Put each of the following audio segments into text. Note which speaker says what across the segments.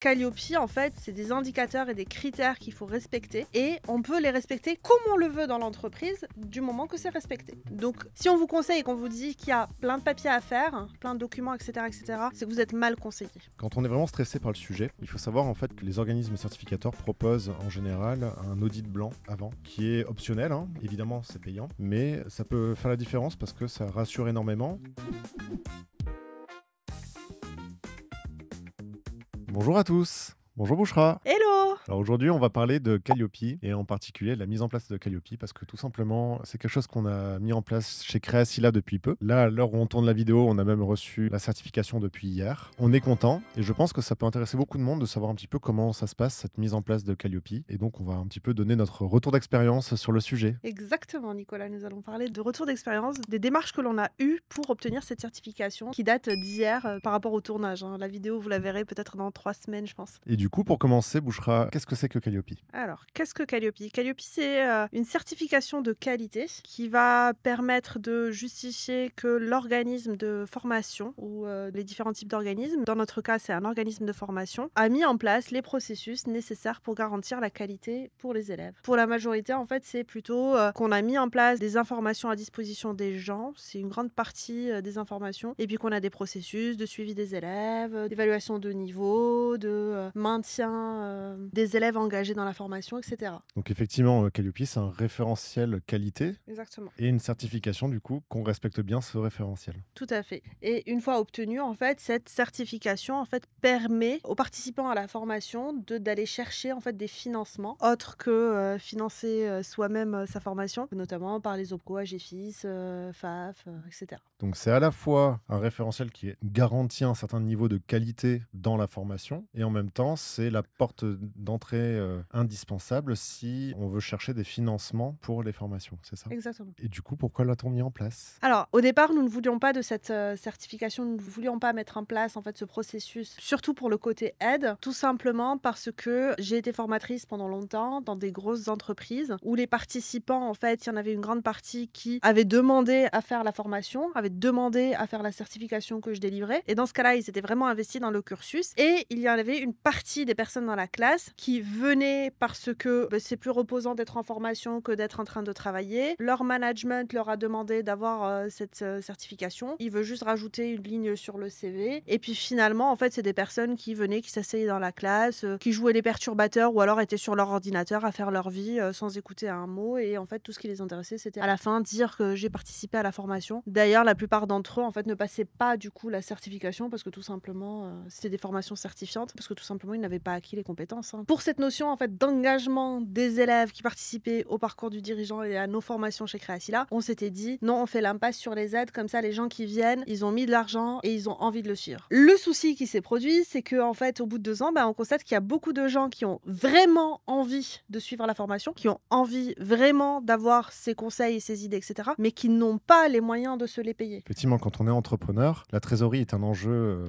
Speaker 1: Calliope, en fait, c'est des indicateurs et des critères qu'il faut respecter. Et on peut les respecter comme on le veut dans l'entreprise, du moment que c'est respecté. Donc, si on vous conseille et qu'on vous dit qu'il y a plein de papiers à faire, plein de documents, etc., etc., c'est que vous êtes mal conseillé.
Speaker 2: Quand on est vraiment stressé par le sujet, il faut savoir en fait que les organismes certificateurs proposent en général un audit blanc avant, qui est optionnel. Hein. Évidemment, c'est payant, mais ça peut faire la différence parce que ça rassure énormément. Bonjour à tous. Bonjour Bouchra. Hello alors aujourd'hui, on va parler de Calliope et en particulier de la mise en place de Calliope parce que tout simplement, c'est quelque chose qu'on a mis en place chez Créacilla depuis peu. Là, à l'heure où on tourne la vidéo, on a même reçu la certification depuis hier. On est content et je pense que ça peut intéresser beaucoup de monde de savoir un petit peu comment ça se passe, cette mise en place de Calliope. Et donc, on va un petit peu donner notre retour d'expérience sur le sujet.
Speaker 1: Exactement, Nicolas. Nous allons parler de retour d'expérience, des démarches que l'on a eues pour obtenir cette certification qui date d'hier euh, par rapport au tournage. Hein. La vidéo, vous la verrez peut-être dans trois semaines, je pense.
Speaker 2: Et du coup, pour commencer, Bouchra, euh, qu'est-ce que c'est que Calliope
Speaker 1: Alors, qu'est-ce que Calliope Calliope, c'est euh, une certification de qualité qui va permettre de justifier que l'organisme de formation ou euh, les différents types d'organismes, dans notre cas, c'est un organisme de formation, a mis en place les processus nécessaires pour garantir la qualité pour les élèves. Pour la majorité, en fait, c'est plutôt qu'on a mis en place des informations à disposition des gens. C'est une grande partie des informations. Et puis qu'on a des processus de suivi des élèves, d'évaluation de niveau, de maintien des élèves engagés dans la formation, etc.
Speaker 2: Donc effectivement, euh, Calliope, c'est un référentiel qualité. Exactement. Et une certification, du coup, qu'on respecte bien ce référentiel.
Speaker 1: Tout à fait. Et une fois obtenue, en fait, cette certification, en fait, permet aux participants à la formation d'aller chercher, en fait, des financements autres que euh, financer euh, soi-même sa formation, notamment par les OPCO, AGFIS, FAF, etc.
Speaker 2: Donc c'est à la fois un référentiel qui garantit un certain niveau de qualité dans la formation et en même temps, c'est la porte d'entrée euh, indispensable si on veut chercher des financements pour les formations, c'est ça Exactement. Et du coup, pourquoi l'a-t-on mis en place
Speaker 1: Alors, au départ, nous ne voulions pas de cette euh, certification, nous ne voulions pas mettre en place en fait ce processus, surtout pour le côté aide, tout simplement parce que j'ai été formatrice pendant longtemps dans des grosses entreprises où les participants, en fait, il y en avait une grande partie qui avait demandé à faire la formation, avait demandé à faire la certification que je délivrais. Et dans ce cas-là, ils étaient vraiment investis dans le cursus. Et il y en avait une partie des personnes dans la classe qui venaient parce que bah, c'est plus reposant d'être en formation que d'être en train de travailler. Leur management leur a demandé d'avoir euh, cette euh, certification. Il veut juste rajouter une ligne sur le CV. Et puis finalement, en fait, c'est des personnes qui venaient, qui s'asseyaient dans la classe, euh, qui jouaient les perturbateurs ou alors étaient sur leur ordinateur à faire leur vie sans écouter un mot. Et en fait, tout ce qui les intéressait, c'était à la fin dire que j'ai participé à la formation. D'ailleurs, la plupart d'entre eux, en fait, ne passaient pas du coup la certification parce que tout simplement, c'était des formations certifiantes parce que tout simplement, ils n'avaient pas acquis les compétences. Hein. Pour cette notion en fait d'engagement des élèves qui participaient au parcours du dirigeant et à nos formations chez Créacila, on s'était dit non, on fait l'impasse sur les aides, comme ça les gens qui viennent, ils ont mis de l'argent et ils ont envie de le suivre. Le souci qui s'est produit, c'est que en fait au bout de deux ans, bah, on constate qu'il y a beaucoup de gens qui ont vraiment envie de suivre la formation, qui ont envie vraiment d'avoir ces conseils et ces idées, etc., mais qui n'ont pas les moyens de se les payer.
Speaker 2: Effectivement, quand on est entrepreneur, la trésorerie est un enjeu. Euh,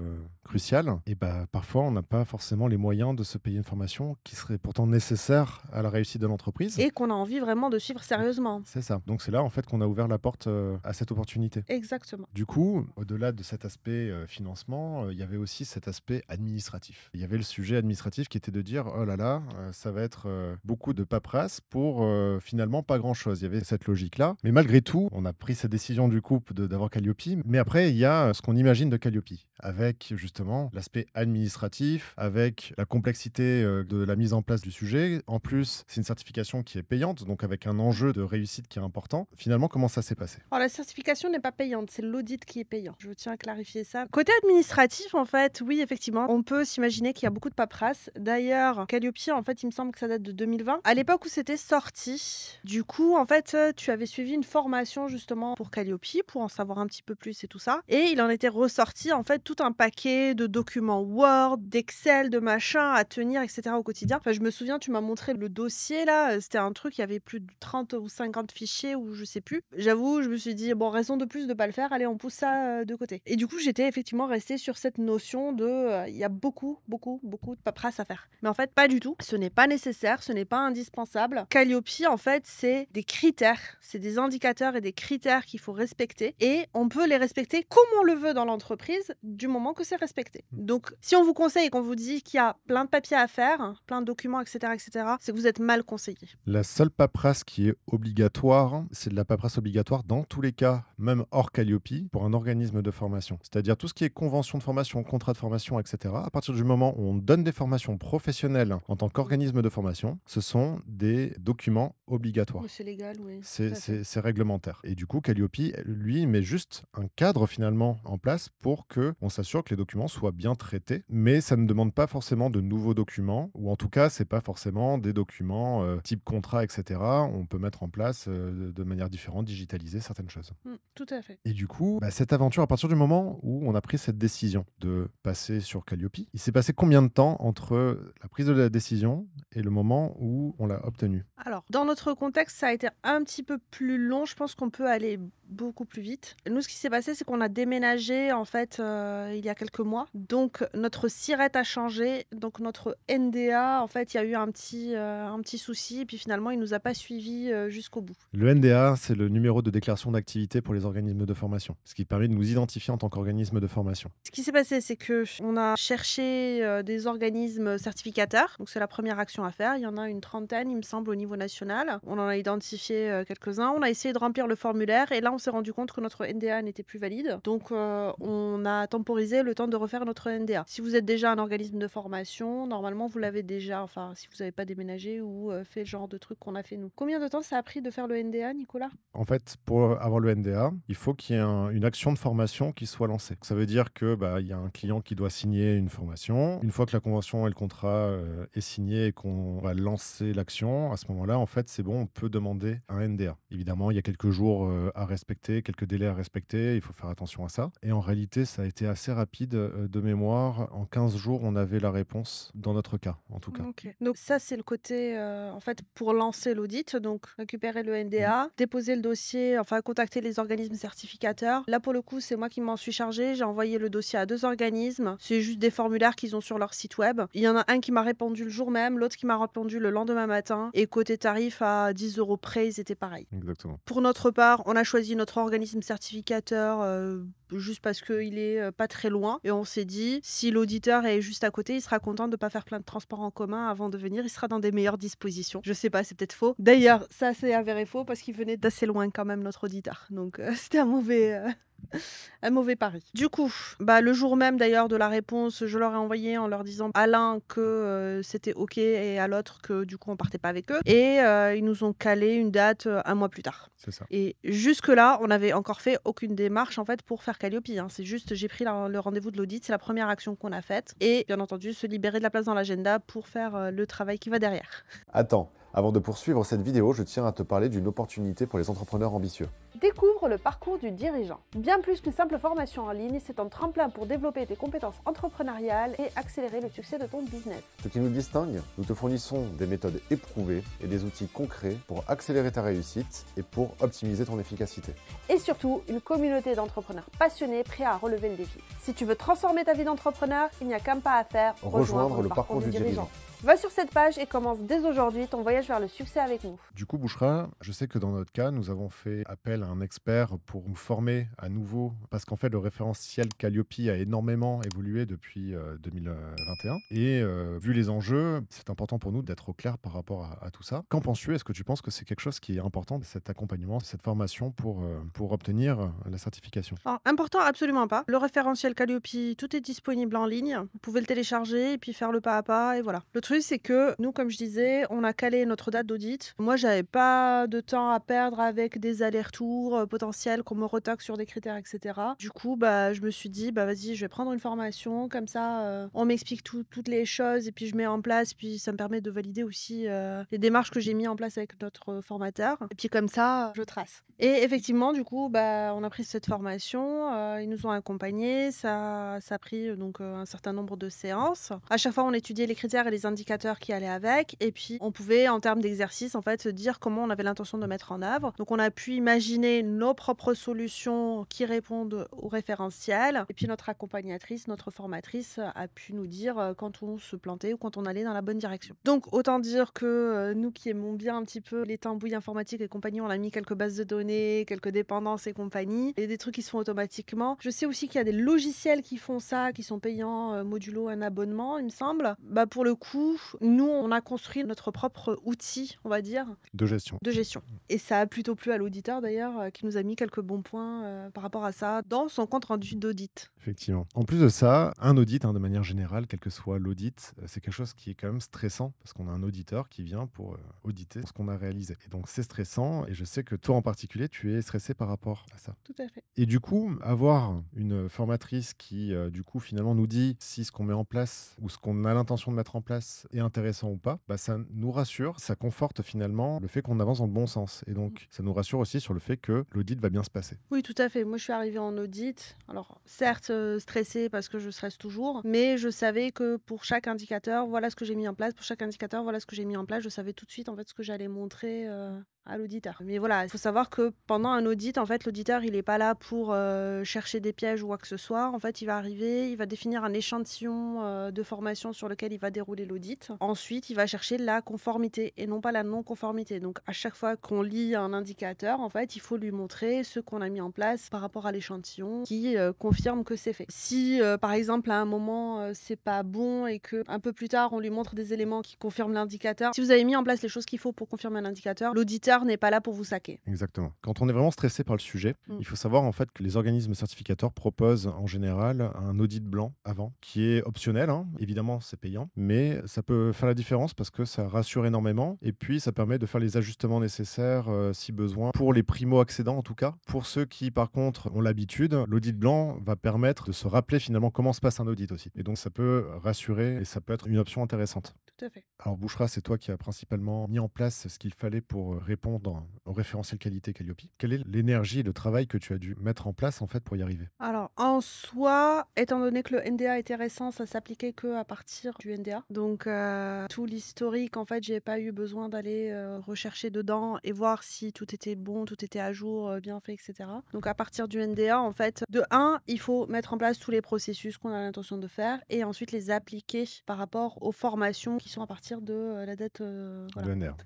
Speaker 2: crucial, et eh bah, ben, parfois on n'a pas forcément les moyens de se payer une formation qui serait pourtant nécessaire à la réussite de l'entreprise.
Speaker 1: Et qu'on a envie vraiment de suivre sérieusement.
Speaker 2: C'est ça. Donc c'est là en fait qu'on a ouvert la porte euh, à cette opportunité. Exactement. Du coup, au-delà de cet aspect euh, financement, euh, il y avait aussi cet aspect administratif. Il y avait le sujet administratif qui était de dire oh là là, ça va être beaucoup de paperasse pour finalement pas grand-chose. Il y avait cette logique-là. Mais malgré tout, on a pris cette décision du coup d'avoir Calliope. Mais après, il y a ce qu'on imagine de Calliope avec justement l'aspect administratif avec la complexité euh, de la mise en place du sujet. En plus, c'est une certification qui est payante, donc avec un enjeu de réussite qui est important. Finalement, comment ça s'est passé
Speaker 1: Alors, la certification n'est pas payante, c'est l'audit qui est payant. Je tiens à clarifier ça. Côté administratif, en fait, oui, effectivement, on peut s'imaginer qu'il y a beaucoup de paperasse. D'ailleurs, Calliope, en fait, il me semble que ça date de 2020. À l'époque où c'était sorti, du coup, en fait, euh, tu avais suivi une formation justement pour Calliope, pour en savoir un petit peu plus et tout ça. Et il en était ressorti, en fait, tout un paquet de documents Word, d'Excel, de machin à tenir, etc. au quotidien. Enfin, je me souviens, tu m'as montré le dossier là. Euh, c'était un truc, il y avait plus de 30 ou 50 fichiers ou je sais plus. J'avoue, je me suis dit, bon, raison de plus de pas le faire. Allez, on pousse ça euh, de côté. Et du coup, j'étais effectivement restée sur cette notion de, euh, il y a beaucoup, beaucoup, beaucoup de paperasse à faire. Mais en fait, pas du tout. Ce n'est pas nécessaire, ce n'est pas indispensable. Calliope, en fait, c'est des critères, c'est des indicateurs et des critères qu'il faut respecter. Et on peut les respecter comme on le veut dans l'entreprise du moment que c'est respecté. Mm. Donc, si on vous conseille et qu'on vous dit qu'il y a plein de papiers à faire, plein de documents, etc., etc., c'est que vous êtes mal conseillé.
Speaker 2: La seule paperasse qui est obligatoire, c'est de la paperasse obligatoire dans tous les cas, même hors Calliope, pour un organisme de formation. C'est-à-dire tout ce qui est convention de formation, contrat de formation, etc. À partir du moment où on donne des formations professionnelles en tant qu'organisme de formation, ce sont des documents obligatoires.
Speaker 1: C'est légal, oui. C'est
Speaker 2: réglementaire. Et du coup, Calliope, lui, met juste un cadre finalement en place pour que on s'assure que les documents soit bien traité, mais ça ne demande pas forcément de nouveaux documents, ou en tout cas, c'est pas forcément des documents euh, type contrat, etc. On peut mettre en place euh, de manière différente, digitaliser certaines choses. Mmh, tout à fait. Et du coup, bah, cette aventure, à partir du moment où on a pris cette décision de passer sur Calliope, il s'est passé combien de temps entre la prise de la décision et le moment où on l'a obtenue
Speaker 1: Alors, dans notre contexte, ça a été un petit peu plus long. Je pense qu'on peut aller beaucoup plus vite. Nous, ce qui s'est passé, c'est qu'on a déménagé, en fait, euh, il y a quelques mois mois. Donc notre sirette a changé. Donc notre NDA, en fait, il y a eu un petit, euh, un petit souci. Et puis finalement, il ne nous a pas suivis euh, jusqu'au bout.
Speaker 2: Le NDA, c'est le numéro de déclaration d'activité pour les organismes de formation, ce qui permet de nous identifier en tant qu'organisme de formation.
Speaker 1: Ce qui s'est passé, c'est que on a cherché euh, des organismes certificateurs. Donc c'est la première action à faire. Il y en a une trentaine, il me semble, au niveau national. On en a identifié quelques-uns. On a essayé de remplir le formulaire et là, on s'est rendu compte que notre NDA n'était plus valide. Donc on a temporisé le temps de refaire notre NDA. Si vous êtes déjà un organisme de formation, normalement vous l'avez déjà, enfin si vous n'avez pas déménagé ou euh, fait le genre de truc qu'on a fait nous. Combien de temps ça a pris de faire le NDA, Nicolas
Speaker 2: En fait, pour avoir le NDA, il faut qu'il y ait une action de formation qui soit lancée. Ça veut dire que bah, il y a un client qui doit signer une formation. Une fois que la convention et le contrat euh, est signé et qu'on va lancer l'action, à ce moment-là, en fait, c'est bon, on peut demander un NDA. Évidemment, il y a quelques jours euh, à respecter, quelques délais à respecter, il faut faire attention à ça. Et en réalité, ça a été assez rapide euh, de mémoire, en 15 jours, on avait la réponse, dans notre cas, en tout cas.
Speaker 1: Donc ça, c'est le côté, euh, en fait, pour lancer l'audit, donc récupérer le NDA, mhm. déposer le dossier, enfin, contacter les organismes certificateurs. Là, pour le coup, c'est moi qui m'en suis chargée. J'ai envoyé le dossier à deux organismes. C'est juste des formulaires qu'ils ont sur leur site web. Il y en a un qui m'a répondu le jour même, l'autre qui m'a répondu le lendemain matin. Et côté tarif, à 10 euros près, ils étaient pareils. Exactement. Pour notre part, on a choisi notre organisme certificateur euh, juste parce qu'il est euh, pas très loin. Et on s'est dit, si l'auditeur est juste à côté, il sera content de ne pas faire plein de transports en commun avant de venir. Il sera dans des meilleures dispositions. Je sais pas, c'est peut-être faux. D'ailleurs, ça c'est avéré faux parce qu'il venait d'assez loin quand même, notre auditeur. Donc euh, c'était un mauvais. Euh, Un mauvais pari. Du coup, bah, le jour même d'ailleurs de la réponse, je leur ai envoyé en leur disant à l'un que euh, c'était OK et à l'autre que du coup on partait pas avec eux. Et euh, ils nous ont calé une date euh, un mois plus tard. C'est ça. Et jusque-là, on n'avait encore fait aucune démarche en fait pour faire Calliope. Hein. C'est juste, j'ai pris le rendez-vous de l'audit, c'est la première action qu'on a faite. Et bien entendu, se libérer de la place dans l'agenda pour faire le travail qui va derrière.
Speaker 2: Attends, avant de poursuivre cette vidéo, je tiens à te parler d'une opportunité pour les entrepreneurs ambitieux.
Speaker 1: Découvre le parcours du dirigeant. Bien plus qu'une simple formation en ligne, c'est un tremplin pour développer tes compétences entrepreneuriales et accélérer le succès de ton business. Ce
Speaker 2: qui nous distingue, nous te fournissons des méthodes éprouvées et des outils concrets pour accélérer ta réussite et pour optimiser ton efficacité.
Speaker 1: Et surtout, une communauté d'entrepreneurs passionnés prêts à relever le défi. Si tu veux transformer ta vie d'entrepreneur, il n'y a qu'un pas à faire, rejoindre, le, parcours, du, dirigeant. Va sur cette page et commence dès aujourd'hui ton voyage vers le succès avec nous.
Speaker 2: Du coup, Bouchra, je sais que dans notre cas, nous avons fait appel à un expert pour nous former à nouveau, parce qu'en fait, le référentiel Calliope a énormément évolué depuis 2021. Euh, et euh, vu les enjeux, c'est important pour nous d'être au clair par rapport à, tout ça. Qu'en penses-tu Est-ce que tu penses que c'est quelque chose qui est important, cet accompagnement, cette formation pour, euh, pour obtenir la certification
Speaker 1: oh, Important, absolument pas. Le référentiel Calliope, tout est disponible en ligne. Vous pouvez le télécharger et puis faire le pas à pas, et voilà. Le c'est que nous, comme je disais, on a calé notre date d'audit. Moi, j'avais pas de temps à perdre avec des allers-retours euh, potentiels qu'on me retoque sur des critères, etc. Du coup, bah, je me suis dit, bah vas-y, je vais prendre une formation. Comme ça, euh, on m'explique toutes les choses et puis je mets en place. Puis ça me permet de valider aussi euh, les démarches que j'ai mis en place avec notre formateur. Et puis comme ça, je trace. Et effectivement, du coup, bah, on a pris cette formation. ils nous ont accompagnés. Ça, ça a pris donc un certain nombre de séances. À chaque fois, on étudiait les critères et les indices indicateurs qui allaient avec. Et puis, on pouvait, en termes d'exercice, en fait, se dire comment on avait l'intention de mettre en œuvre. Donc, on a pu imaginer nos propres solutions qui répondent au référentiel. Et puis, notre accompagnatrice, notre formatrice euh, a pu nous dire euh, quand on se plantait ou quand on allait dans la bonne direction. Donc, autant dire que euh, nous qui aimons bien un petit peu les tambouilles informatiques et compagnie, on a mis quelques bases de données, quelques dépendances et compagnie, et des trucs qui se font automatiquement. Je sais aussi qu'il y a des logiciels qui font ça, qui sont payants, modulo un abonnement, il me semble. Bah, pour le coup, nous, on a construit notre propre outil, on va dire. De gestion. De gestion. Et ça a plutôt plu à l'auditeur d'ailleurs, euh, qui nous a mis quelques bons points euh, par rapport à ça dans son compte rendu d'audit.
Speaker 2: Effectivement. En plus de ça, un audit, hein, de manière générale, quel que soit l'audit, euh, c'est quelque chose qui est quand même stressant parce qu'on a un auditeur qui vient pour auditer ce qu'on a réalisé. Et donc c'est stressant et je sais que toi en particulier, tu es stressé par rapport à ça. Tout à fait. Et du coup, avoir une formatrice qui, du coup, finalement nous dit si ce qu'on met en place ou ce qu'on a l'intention de mettre en place est intéressant ou pas, bah, ça nous rassure, ça conforte finalement le fait qu'on avance dans le bon sens. Et donc, mm. ça nous rassure aussi sur le fait que l'audit va bien se passer.
Speaker 1: Oui, tout à fait. Moi, je suis arrivée en audit. Alors, certes, euh, stressée parce que je stresse toujours, mais je savais que pour chaque indicateur, voilà ce que j'ai mis en place. Pour chaque indicateur, voilà ce que j'ai mis en place. Je savais tout de suite, en fait, ce que j'allais montrer euh, à l'auditeur. Mais voilà, il faut savoir que pendant un audit, en fait, l'auditeur, il n'est pas là pour euh, chercher des pièges ou quoi que ce soit. En fait, il va arriver, il va définir un échantillon euh, de formation sur lequel il va dérouler l'audit. Ensuite, il va chercher la conformité et non pas la non-conformité. Donc, à chaque fois qu'on lit un indicateur, en fait, il faut lui montrer ce qu'on a mis en place par rapport à l'échantillon qui euh, confirme que c'est fait. Si, par exemple, à un moment, c'est pas bon et que un peu plus tard, on lui montre des éléments qui confirment l'indicateur, si vous avez mis en place les choses qu'il faut pour confirmer un indicateur, l'auditeur n'est pas là pour vous saquer.
Speaker 2: Exactement. Quand on est vraiment stressé par le sujet, mm. il faut savoir en fait que les organismes certificateurs proposent en général un audit blanc avant, qui est optionnel. Hein. Évidemment, c'est payant, mais ça peut faire la différence parce que ça rassure énormément. Et puis, ça permet de faire les ajustements nécessaires euh, si besoin pour les primo-accédants en tout cas. Pour ceux qui, par contre, ont l'habitude, l'audit blanc va permettre de se rappeler finalement comment se passe un audit aussi. Et donc, ça peut rassurer et ça peut être une option intéressante. Tout à fait. Alors, Bouchra, c'est toi qui as principalement mis en place ce qu'il fallait pour répondre répondre au référentiel qualité Calliope. Quelle est l'énergie et le travail que tu as dû mettre en place en fait pour y arriver
Speaker 1: Alors en soi, étant donné que le NDA était récent, ça s'appliquait que à partir du NDA. Donc euh, tout l'historique, en fait, j'ai pas eu besoin d'aller euh, rechercher dedans et voir si tout était bon, tout était à jour, euh, bien fait, etc. Donc à partir du NDA, en fait, de 1, il faut mettre en place tous les processus qu'on a l'intention de faire et ensuite les appliquer par rapport aux formations qui sont à partir de la date.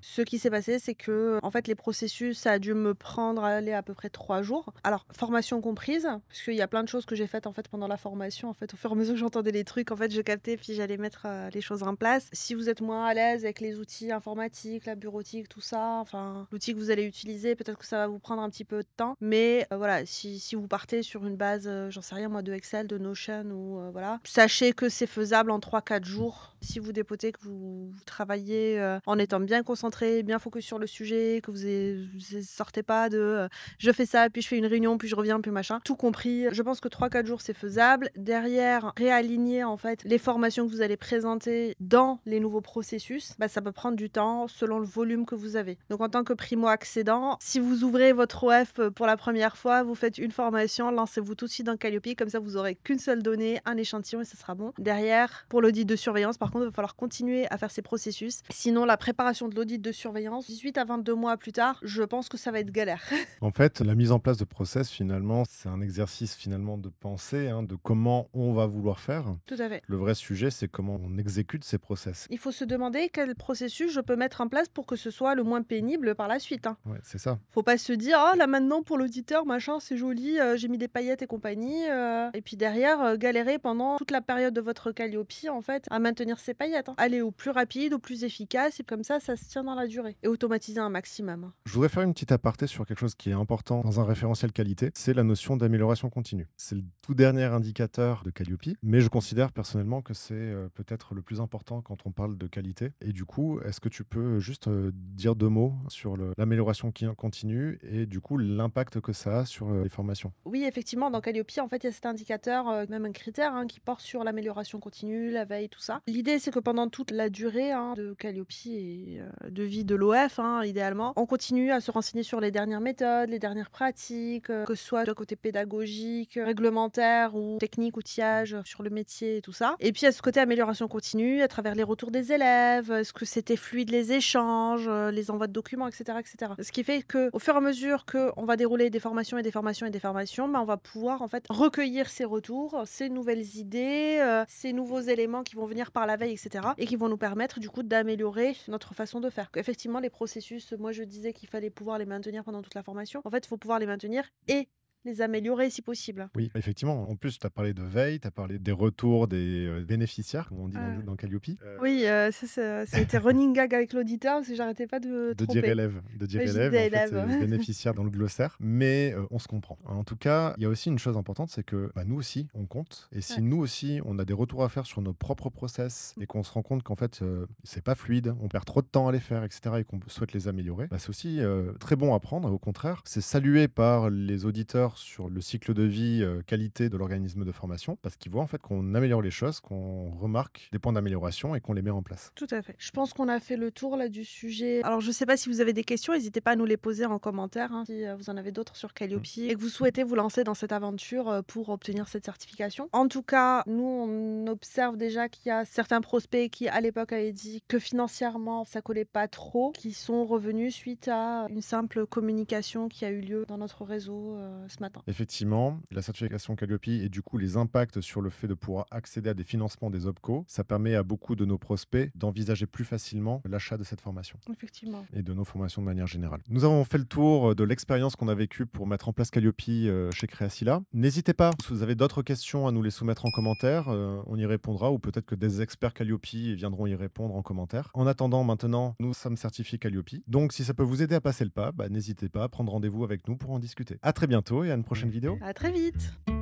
Speaker 1: Ce qui s'est passé, c'est que en fait, les processus, ça a dû me prendre à aller à peu près trois jours. Alors, formation comprise, parce qu'il y a plein de choses que j'ai faites en fait pendant la formation. En fait, au fur et à mesure que j'entendais les trucs, en fait, je captais puis j'allais mettre euh, les choses en place. Si vous êtes moins à l'aise avec les outils informatiques, la bureautique, tout ça, enfin, l'outil que vous allez utiliser, peut-être que ça va vous prendre un petit peu de temps. Mais euh, voilà, si, vous partez sur une base, euh, j'en sais rien moi, de Excel, de Notion ou voilà, sachez que c'est faisable en 3-4 jours. Si vous dépotez, que vous travaillez en étant bien concentré, bien focus sur le sujet, que vous, ne sortez pas de euh, je fais ça, puis je fais une réunion, puis je reviens, puis machin. Tout compris. Je pense que 3-4 jours, c'est faisable. Derrière, réaligner en fait les formations que vous allez présenter dans les nouveaux processus, bah, ça peut prendre du temps selon le volume que vous avez. Donc en tant que primo-accédant, si vous ouvrez votre OF euh, pour la première fois, vous faites une formation, lancez-vous tout de suite dans Calliope, comme ça vous aurez qu'une seule donnée, un échantillon et ce sera bon. Derrière, pour l'audit de surveillance, par contre, il va falloir continuer à faire ces processus. Sinon, la préparation de l'audit de surveillance, 18 à 22 mois, plus tard, je pense que ça va être galère.
Speaker 2: en fait, la mise en place de process, finalement, c'est un exercice finalement de pensée hein, de comment on va vouloir faire. Tout à fait. Le vrai sujet, c'est comment on exécute ces process. Il
Speaker 1: faut se demander quel processus je peux mettre en place pour que ce soit le moins pénible par la suite. Hein. Ouais, c'est ça. Faut pas se dire, oh là maintenant pour l'auditeur, machin, c'est joli, euh, j'ai mis des paillettes et compagnie. Euh. et puis derrière, euh, galérer pendant toute la période de votre Calliope, en fait, à maintenir ces paillettes. Hein. Aller au plus rapide, au plus efficace, et comme ça, ça se tient dans la durée. Et automatiser un maximum Hein.
Speaker 2: Je voudrais faire une petite aparté sur quelque chose qui est important dans un référentiel qualité, c'est la notion d'amélioration continue. C'est le tout dernier indicateur de Calliope, mais je considère personnellement que c'est euh, peut-être le plus important quand on parle de qualité. Et du coup, est-ce que tu peux juste euh, dire deux mots sur l'amélioration continue et du coup l'impact que ça a sur euh, les formations
Speaker 1: Oui, effectivement, dans Calliope, en fait, il y a cet indicateur, même un critère hein, qui porte sur l'amélioration continue, la veille, tout ça. L'idée, c'est que pendant toute la durée hein, de Calliope et de vie de l'OF, idéalement, on continue à se renseigner sur les dernières méthodes, les dernières pratiques, euh, que ce soit de côté pédagogique, euh, réglementaire ou technique, outillage euh, sur le métier et tout ça. Et puis à ce côté amélioration continue, à travers les retours des élèves, est-ce que c'était fluide les échanges, les envois de documents, etc. etc. Ce qui fait que au fur et à mesure qu'on va dérouler des formations et des formations et des formations, ben, on va pouvoir en fait recueillir ces retours, ces nouvelles idées, ces nouveaux éléments qui vont venir par la veille, etc. et qui vont nous permettre du coup d'améliorer notre façon de faire. Effectivement, les processus, moi je disais qu'il fallait pouvoir les maintenir pendant toute la formation, en fait, il faut pouvoir les maintenir et les améliorer si possible.
Speaker 2: Oui, effectivement. En plus, tu as parlé de veille, tu as parlé des retours des euh, bénéficiaires, comme on dit dans, dans Calliope. Euh, oui,
Speaker 1: euh, ça ça, c'était running gag avec l'auditeur parce que j'arrêtais pas de. De dire élève. De dire élève. En fait,
Speaker 2: bénéficiaire dans le glossaire. Mais on se comprend. En tout cas, il y a aussi une chose importante c'est que bah, nous aussi, on compte. Et si nous aussi, on a des retours à faire sur nos propres process mm. et qu'on se rend compte qu'en fait, c'est pas fluide, on perd trop de temps à les faire, etc., et qu'on souhaite les améliorer, bah, c'est aussi très bon à prendre. Au contraire, c'est salué par les auditeurs sur le cycle de vie euh, qualité de l'organisme de formation parce qu'ils voient en fait qu'on améliore les choses, qu'on remarque des points d'amélioration et qu'on les met en place.
Speaker 1: Tout à fait. Je pense qu'on a fait le tour là du sujet. Alors je ne sais pas si vous avez des questions, n'hésitez pas à nous les poser en commentaire hein, si euh, vous en avez d'autres sur Calliope mmh. et que vous souhaitez vous lancer dans cette aventure euh, pour obtenir cette certification. En tout cas, nous on observe déjà qu'il y a certains prospects qui à l'époque avaient dit que financièrement ça collait pas trop, qui sont revenus suite à une simple communication qui a eu lieu dans notre réseau ce
Speaker 2: Effectivement, la certification Calliope et du coup les impacts sur le fait de pouvoir accéder à des financements des OPCO, ça permet à beaucoup de nos prospects d'envisager plus facilement l'achat de cette formation. Effectivement. Et de nos formations de manière générale. Nous avons fait le tour euh, de l'expérience qu'on a vécue pour mettre en place Calliope euh, chez Créacilla. N'hésitez pas, si vous avez d'autres questions à nous les soumettre en commentaire, euh, on y répondra ou peut-être que des experts Calliope viendront y répondre en commentaire. En attendant, maintenant, nous sommes certifiés Calliope. Donc si ça peut vous aider à passer le pas, bah, n'hésitez pas à prendre rendez-vous avec nous pour en discuter. À très bientôt et à une prochaine vidéo.
Speaker 1: À très vite.